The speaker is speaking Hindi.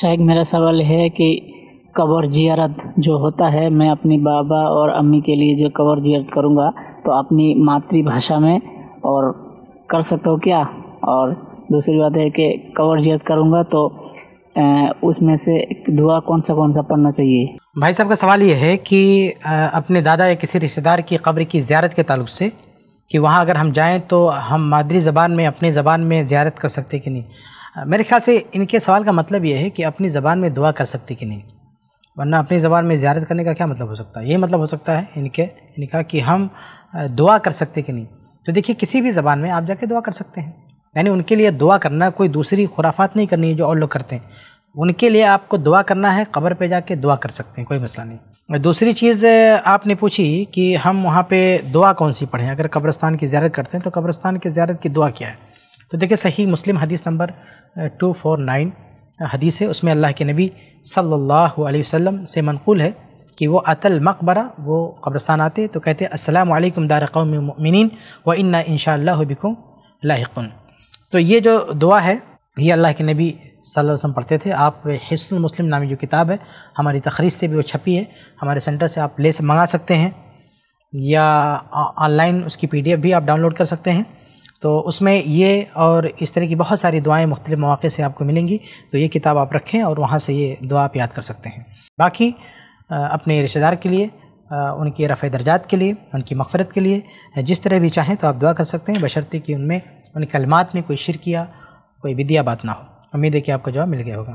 शायद मेरा सवाल है कि कबर जियारत जो होता है मैं अपने बाबा और अम्मी के लिए जो कबर जियारत करूँगा तो अपनी मातृभाषा में और कर सकता हो क्या और दूसरी बात है कि कबर जियारत करूँगा तो उसमें से दुआ कौन सा कौन सा पढ़ना चाहिए भाई साहब का सवाल ये है कि अपने दादा या किसी रिश्तेदार की कब्र की ज्यारत के तलब से कि वहाँ अगर हम जाएँ तो हम मादरी ज़बान में अपनी ज़बान में ज्यारत कर सकते कि नहीं मेरे ख्याल से इनके सवाल का मतलब ये है कि अपनी ज़बान में दुआ कर सकती कि नहीं वरना अपनी ज़बान में ज्यारत करने का क्या मतलब हो सकता है ये मतलब हो सकता है इनके इनका कि हम दुआ कर सकते कि नहीं तो देखिए किसी भी ज़बान में आप जाके दुआ कर सकते हैं यानी उनके लिए दुआ करना कोई दूसरी खुराफात नहीं करनी है जो और लोग करते हैं उनके लिए आपको दुआ करना है कब्र पे जाके दुआ कर सकते हैं कोई मसला नहीं दूसरी चीज़ आपने पूछी कि हम वहाँ पे दुआ कौन सी पढ़ें अगर कब्रस्तान की ज्यारत करते हैं तो कब्रस्तान की ज्यारत की दुआ क्या है तो देखिए सही मुस्लिम हदीस नंबर टू फोर नाइन हदीस है उसमें अल्लाह के नबी सल्लल्लाहु अलैहि वसल्लम से मनकूल है कि वो अतल मकबरा वो कब्रस्तान आते तो कहते असलकम दार कौमिन व इन्ना इनशा बिकुम लाकुन तो ये जो दुआ है ये अल्लाह के नबी सल्लल्लाहु अलैहि वसल्लम पढ़ते थे आप हिस्सुल मुस्लिम नामी जो किताब है हमारी तखरीज से भी वो छपी है हमारे सेंटर से आप ले मंगा सकते हैं या ऑनलाइन उसकी पीडीएफ भी आप डाउनलोड कर सकते हैं तो उसमें ये और इस तरह की बहुत सारी दुआएं मुख्तलिफ मौक़े से आपको मिलेंगी तो ये किताब आप रखें और वहाँ से ये दुआ आप याद कर सकते हैं बाकी अपने रिश्तेदार के लिए उनके रफ़ दर्जात के लिए उनकी मफ़रत के लिए जिस तरह भी चाहें तो आप दुआ कर सकते हैं बशर्ते कि उनमें उन कलमात में कोई शिर किया कोई विदिया बात ना हो उम्मीद है कि आपको जवाब मिल गया होगा